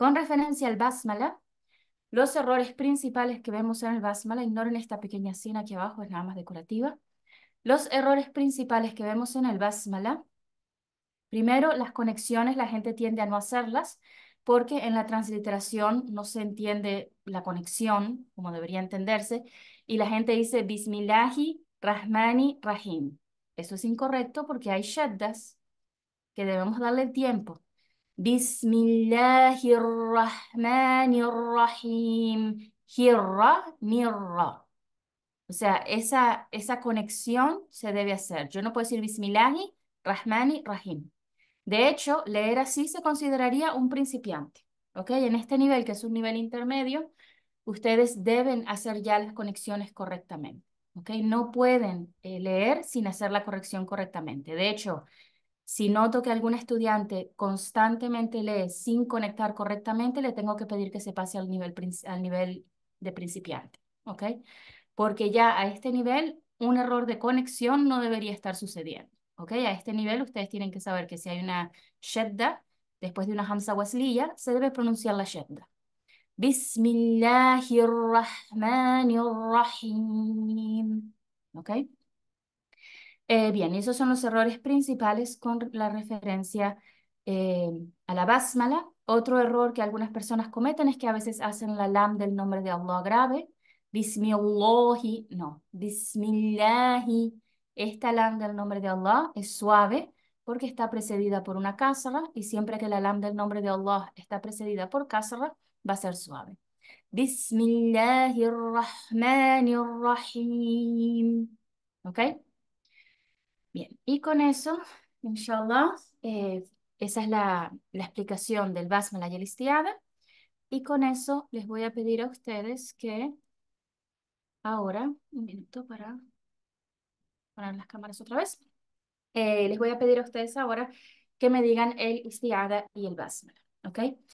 Con referencia al basmala, los errores principales que vemos en el basmala, ignoren esta pequeña sina aquí abajo, es nada más decorativa. Los errores principales que vemos en el basmala, primero, las conexiones, la gente tiende a no hacerlas, porque en la transliteración no se entiende la conexión, como debería entenderse, y la gente dice Bismillahi Rahmani Rahim. Eso es incorrecto porque hay shaddas que debemos darle tiempo. بسم hirra, O sea, esa, esa conexión se debe hacer. Yo no puedo decir bismillahi, rahmani, rahim. De hecho, leer así se consideraría un principiante. ¿Ok? En este nivel, que es un nivel intermedio, ustedes deben hacer ya las conexiones correctamente. ¿Ok? No pueden eh, leer sin hacer la corrección correctamente. De hecho, si noto que algún estudiante constantemente lee sin conectar correctamente, le tengo que pedir que se pase al nivel, al nivel de principiante, ¿ok? Porque ya a este nivel un error de conexión no debería estar sucediendo, ¿ok? A este nivel ustedes tienen que saber que si hay una shedda, después de una hamza wasliya, se debe pronunciar la shedda. Bismillahirrahmanirrahim, ¿ok? Eh, bien, esos son los errores principales con la referencia eh, a la basmala. Otro error que algunas personas cometen es que a veces hacen la lam del nombre de Allah grave. Bismillahi, no, Bismillahi. Esta lam del nombre de Allah es suave porque está precedida por una kasra y siempre que la lam del nombre de Allah está precedida por kasra va a ser suave. Bismillahirrahmanirrahim. ¿Ok? Bien, y con eso, inshallah, eh, esa es la, la explicación del basmala y el istiada. Y con eso les voy a pedir a ustedes que ahora, un minuto para poner las cámaras otra vez, eh, les voy a pedir a ustedes ahora que me digan el istiada y el basmala, ¿ok?